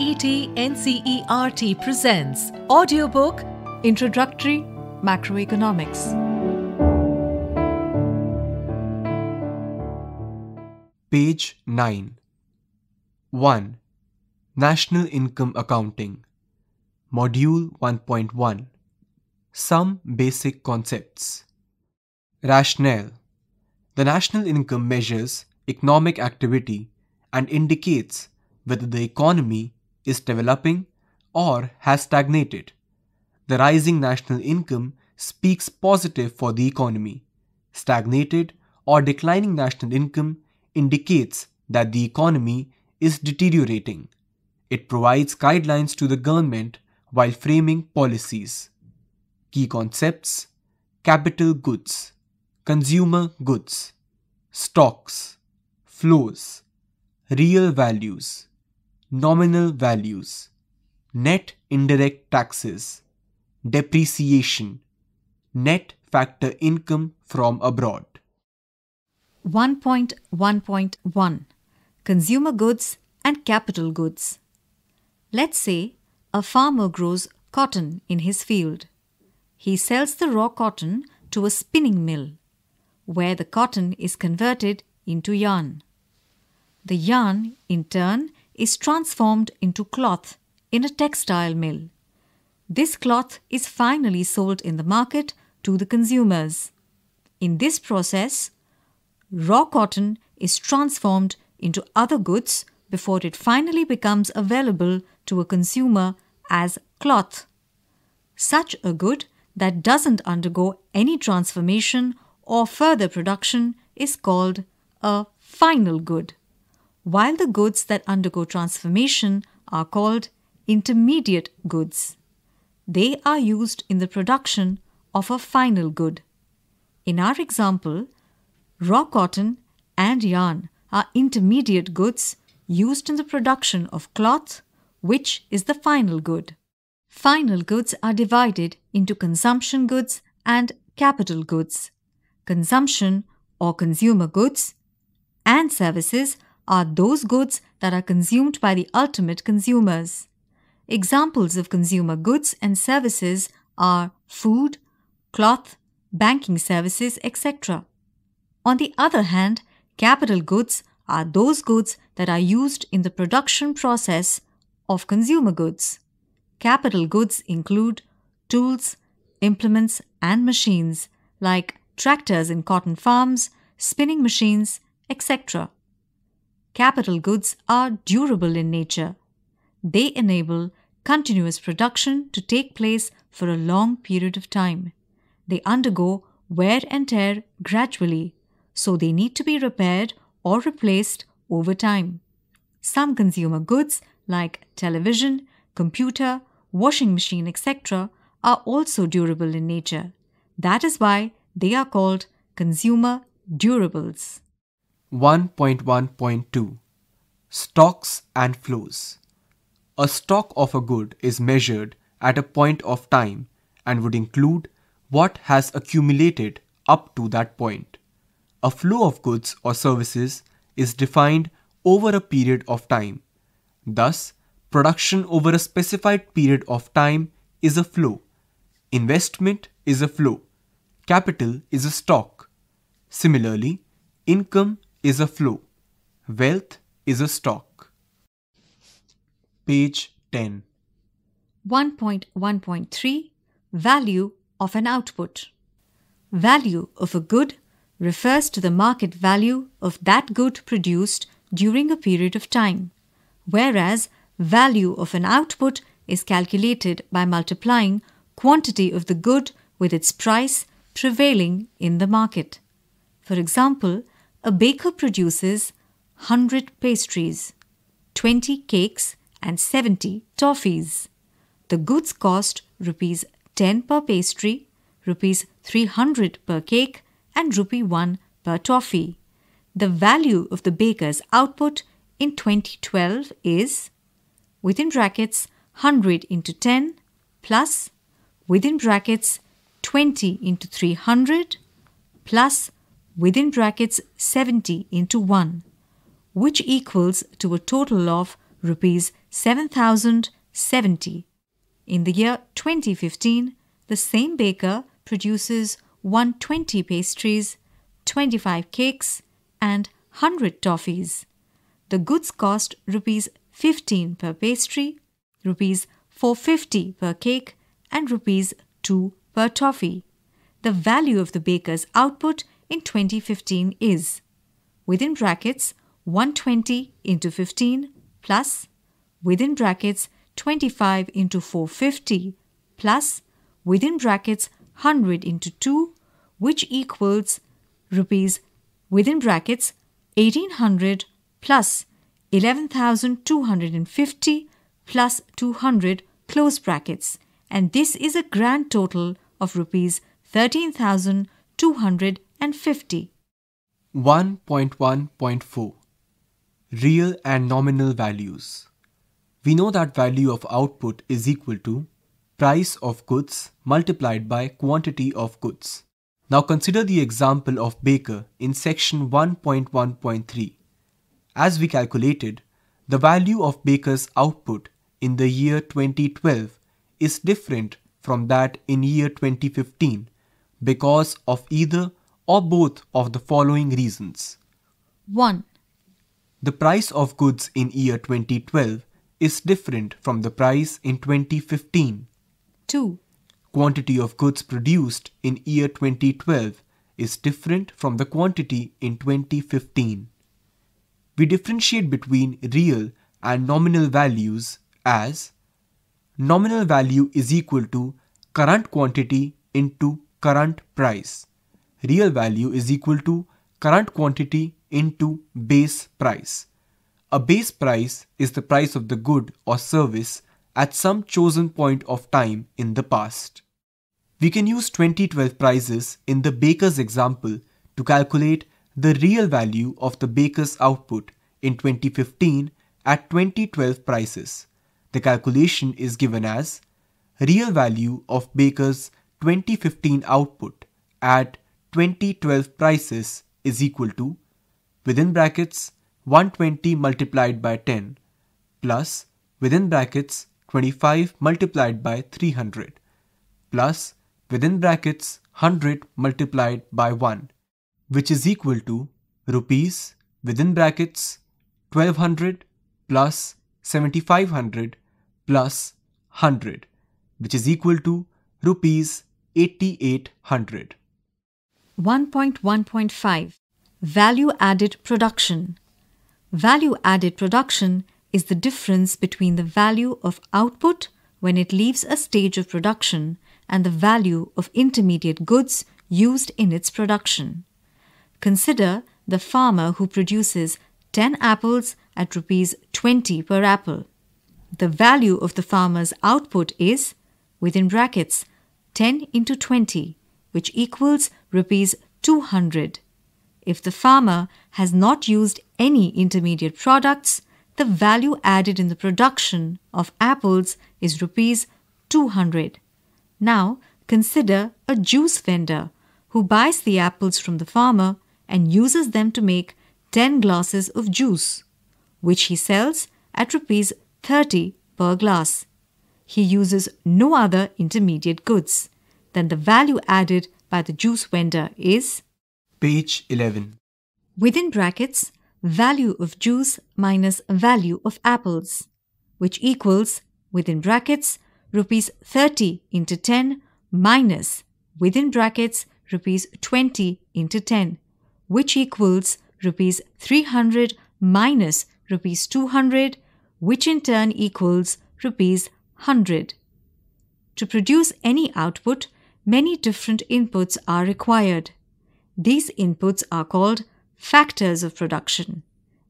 NET NCERT presents audiobook Introductory Macroeconomics. Page 9 1. National Income Accounting Module 1.1 Some Basic Concepts Rationale The national income measures economic activity and indicates whether the economy is developing or has stagnated. The rising national income speaks positive for the economy. Stagnated or declining national income indicates that the economy is deteriorating. It provides guidelines to the government while framing policies. Key concepts capital goods, consumer goods, stocks, flows, real values, nominal values, net indirect taxes, depreciation, net factor income from abroad. 1.1.1 Consumer goods and capital goods. Let's say a farmer grows cotton in his field. He sells the raw cotton to a spinning mill, where the cotton is converted into yarn. The yarn, in turn, is transformed into cloth in a textile mill. This cloth is finally sold in the market to the consumers. In this process, raw cotton is transformed into other goods before it finally becomes available to a consumer as cloth. Such a good that doesn't undergo any transformation or further production is called a final good while the goods that undergo transformation are called intermediate goods. They are used in the production of a final good. In our example, raw cotton and yarn are intermediate goods used in the production of cloth, which is the final good. Final goods are divided into consumption goods and capital goods. Consumption or consumer goods and services are those goods that are consumed by the ultimate consumers. Examples of consumer goods and services are food, cloth, banking services, etc. On the other hand, capital goods are those goods that are used in the production process of consumer goods. Capital goods include tools, implements, and machines like tractors in cotton farms, spinning machines, etc capital goods are durable in nature. They enable continuous production to take place for a long period of time. They undergo wear and tear gradually, so they need to be repaired or replaced over time. Some consumer goods, like television, computer, washing machine, etc., are also durable in nature. That is why they are called consumer durables. 1.1.2 Stocks and flows. A stock of a good is measured at a point of time and would include what has accumulated up to that point. A flow of goods or services is defined over a period of time. Thus, production over a specified period of time is a flow. Investment is a flow. Capital is a stock. Similarly, income is a flow. Wealth is a stock. Page 10. 1.1.3 Value of an output. Value of a good refers to the market value of that good produced during a period of time, whereas value of an output is calculated by multiplying quantity of the good with its price prevailing in the market. For example, a baker produces 100 pastries, 20 cakes and 70 toffees. The goods cost rupees 10 per pastry, rupees 300 per cake and rupee 1 per toffee. The value of the baker's output in 2012 is within brackets 100 into 10 plus within brackets 20 into 300 plus within brackets 70 into 1 which equals to a total of rupees 7070 in the year 2015 the same baker produces 120 pastries 25 cakes and 100 toffees the goods cost rupees 15 per pastry rupees 450 per cake and rupees 2 per toffee the value of the baker's output in 2015 is within brackets 120 into 15 plus within brackets 25 into 450 plus within brackets 100 into 2 which equals rupees within brackets 1800 plus 11250 plus 200 close brackets and this is a grand total of rupees 13200 and 50. 1.1.4 Real and nominal values. We know that value of output is equal to price of goods multiplied by quantity of goods. Now consider the example of Baker in section 1.1.3. As we calculated, the value of Baker's output in the year 2012 is different from that in year 2015 because of either or both of the following reasons. 1. The price of goods in year 2012 is different from the price in 2015. 2. Quantity of goods produced in year 2012 is different from the quantity in 2015. We differentiate between real and nominal values as nominal value is equal to current quantity into current price real value is equal to current quantity into base price. A base price is the price of the good or service at some chosen point of time in the past. We can use 2012 prices in the baker's example to calculate the real value of the baker's output in 2015 at 2012 prices. The calculation is given as real value of baker's 2015 output at 2012 prices is equal to within brackets 120 multiplied by 10 plus within brackets 25 multiplied by 300 plus within brackets 100 multiplied by 1 which is equal to rupees within brackets 1200 plus 7500 plus 100 which is equal to rupees 8800. 1.1.5 Value added production. Value added production is the difference between the value of output when it leaves a stage of production and the value of intermediate goods used in its production. Consider the farmer who produces 10 apples at rupees 20 per apple. The value of the farmer's output is within brackets 10 into 20 which equals rupees 200. If the farmer has not used any intermediate products, the value added in the production of apples is rupees 200. Now consider a juice vendor who buys the apples from the farmer and uses them to make 10 glasses of juice, which he sells at rupees 30 per glass. He uses no other intermediate goods then the value added by the juice vendor is page 11 within brackets value of juice minus value of apples which equals within brackets rupees 30 into 10 minus within brackets rupees 20 into 10 which equals rupees 300 minus rupees 200 which in turn equals rupees 100 to produce any output many different inputs are required. These inputs are called factors of production,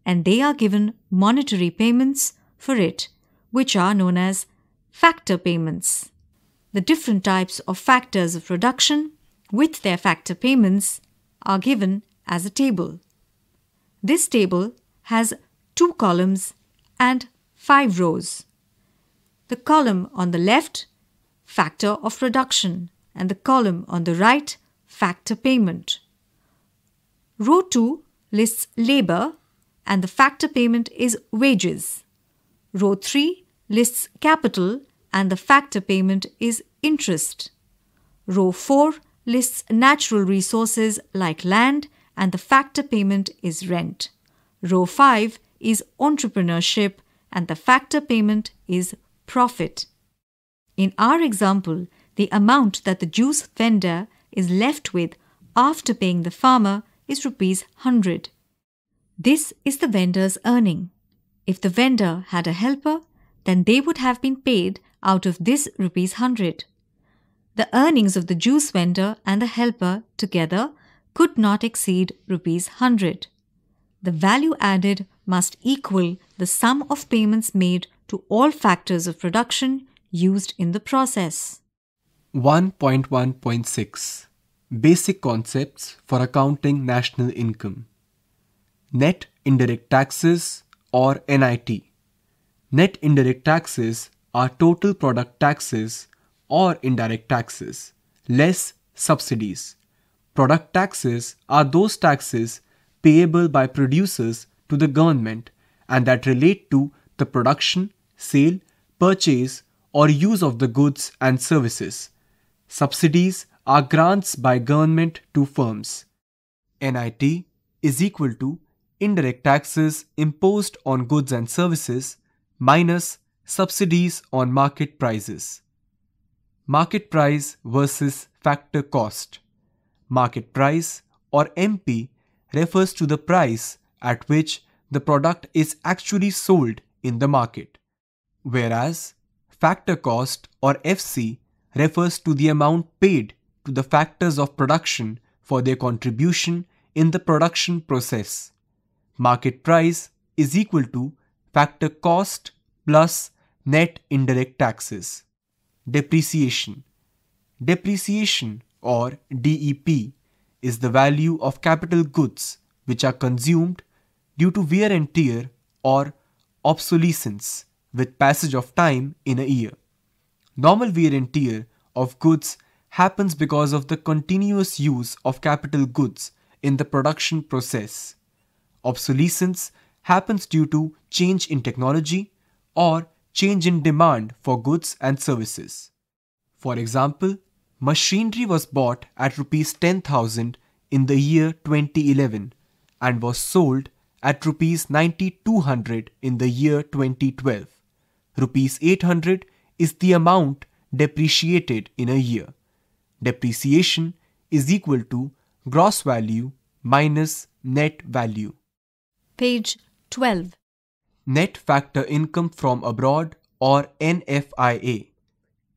and they are given monetary payments for it, which are known as factor payments. The different types of factors of production with their factor payments are given as a table. This table has two columns and five rows. The column on the left, factor of production and the column on the right, factor payment. Row 2 lists labor and the factor payment is wages. Row 3 lists capital and the factor payment is interest. Row 4 lists natural resources like land and the factor payment is rent. Row 5 is entrepreneurship and the factor payment is profit. In our example, the amount that the juice vendor is left with after paying the farmer is rupees 100. This is the vendor's earning. If the vendor had a helper, then they would have been paid out of this rupees 100. The earnings of the juice vendor and the helper together could not exceed rupees 100. The value added must equal the sum of payments made to all factors of production used in the process. 1.1.6 Basic concepts for accounting national income. Net indirect taxes or NIT. Net indirect taxes are total product taxes or indirect taxes, less subsidies. Product taxes are those taxes payable by producers to the government and that relate to the production, sale, purchase, or use of the goods and services Subsidies are grants by government to firms. NIT is equal to indirect taxes imposed on goods and services minus subsidies on market prices. Market price versus factor cost. Market price or MP refers to the price at which the product is actually sold in the market, whereas factor cost or FC refers to the amount paid to the factors of production for their contribution in the production process. Market price is equal to factor cost plus net indirect taxes. Depreciation. Depreciation or DEP is the value of capital goods which are consumed due to wear and tear or obsolescence with passage of time in a year. Normal wear and tear of goods happens because of the continuous use of capital goods in the production process. Obsolescence happens due to change in technology or change in demand for goods and services. For example, machinery was bought at rupees 10,000 in the year 2011 and was sold at rupees 9200 in the year 2012, rupees 800 is the amount depreciated in a year. Depreciation is equal to gross value minus net value. Page 12. Net factor income from abroad or NFIA.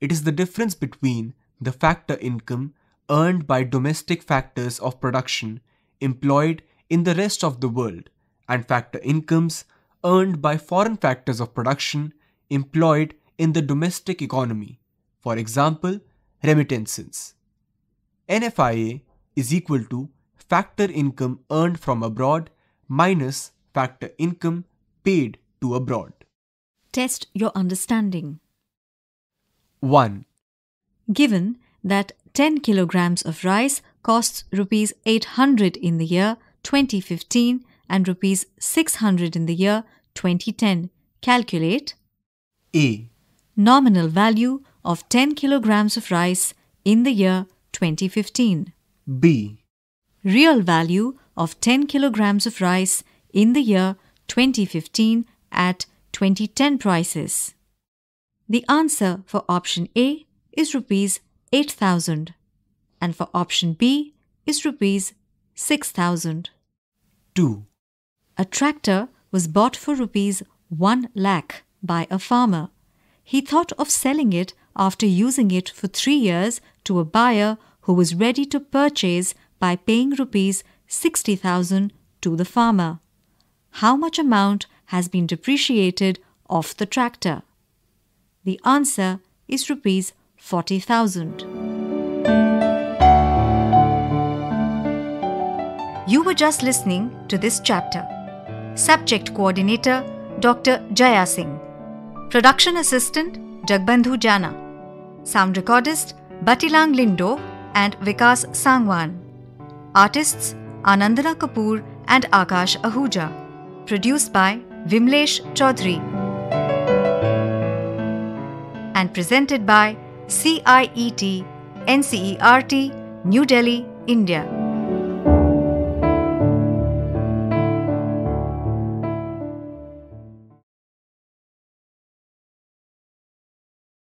It is the difference between the factor income earned by domestic factors of production employed in the rest of the world and factor incomes earned by foreign factors of production employed in the domestic economy, for example, remittances. NFIA is equal to factor income earned from abroad minus factor income paid to abroad. Test your understanding. 1. Given that 10 kilograms of rice costs rupees 800 in the year 2015 and rupees 600 in the year 2010, calculate A nominal value of 10 kilograms of rice in the year 2015. B. Real value of 10 kilograms of rice in the year 2015 at 2010 prices. The answer for option A is rupees 8000 and for option B is rupees 6000. 2. A tractor was bought for rupees 1 lakh by a farmer he thought of selling it after using it for three years to a buyer who was ready to purchase by paying rupees 60,000 to the farmer. How much amount has been depreciated off the tractor? The answer is rupees 40,000. You were just listening to this chapter. Subject Coordinator Dr. Jaya Singh. Production assistant Jagbandhu Jana. Sound recordist Batilang Lindo and Vikas Sangwan. Artists Anandana Kapoor and Akash Ahuja. Produced by Vimlesh Chaudhary. And presented by CIET NCERT, New Delhi, India.